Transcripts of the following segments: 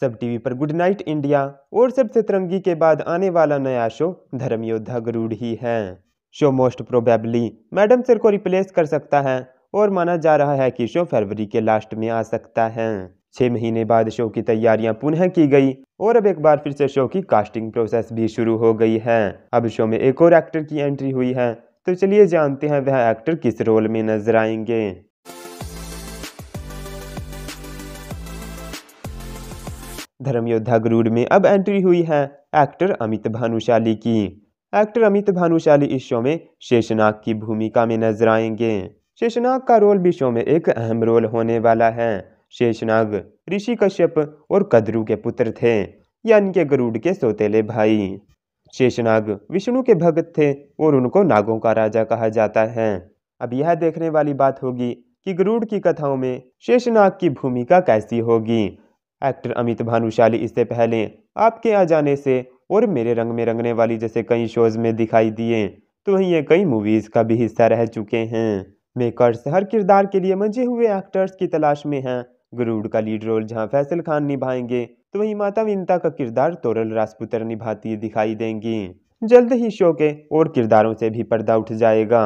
सब टीवी पर good night India और सब सतरंगी के बाद आने वाला नया शो धर्म योद्धा गरुड़ ही है show most probably madam sir को रिप्लेस कर सकता है और माना जा रहा है कि शो फरवरी के लास्ट में आ सकता है छह महीने बाद शो की तैयारियां पुनः की गई और अब एक बार फिर से शो की कास्टिंग प्रोसेस भी शुरू हो गई है अब शो में एक और एक्टर की एंट्री हुई है तो चलिए जानते हैं वह एक्टर किस रोल में नजर आएंगे धर्मयोद्धा गुरूर में अब एंट्री हुई है एक्टर अमित भानुशाली की एक्टर अमित भानुशाली इस शो में शेषनाग की भूमिका में नजर आएंगे शेषनाग का रोल भी शो में एक अहम रोल होने वाला है शेषनाग ऋषि कश्यप और कदरू के पुत्र थे यानी के गरुड़ के सोतेले भाई शेषनाग विष्णु के भगत थे और उनको नागों का राजा कहा जाता है अब यह देखने वाली बात होगी कि गरुड़ की कथाओं में शेषनाग की भूमिका कैसी होगी एक्टर अमित भानुशाली इससे पहले आपके आ जाने से और मेरे रंग में रंगने वाली जैसे कई शोज़ में दिखाई दिए तो वहीं ये कई मूवीज़ का भी हिस्सा रह चुके हैं मेकर्स हर किरदार के लिए मंझे हुए एक्टर्स की तलाश में हैं गरुड़ का लीड रोल जहां फैसल खान निभाएंगे तो वहीं माता विनता का किरदार तोरल राजपुत्र निभाती दिखाई देंगी जल्द ही शो के और किरदारों से भी पर्दा उठ जाएगा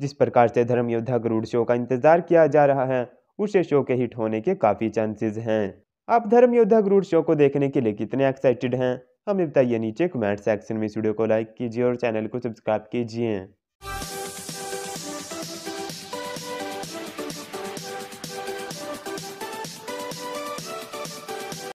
जिस प्रकार से धर्म योद्धा गरुड़ शो का इंतजार किया जा रहा है उसे शो के हिट होने के काफ़ी चांसेज हैं आप धर्म योद्धा ग्रूड शो को देखने के लिए कितने एक्साइटेड हैं हमें बताइए नीचे कमेंट सेक्शन में इस वीडियो को लाइक कीजिए और चैनल को सब्सक्राइब कीजिए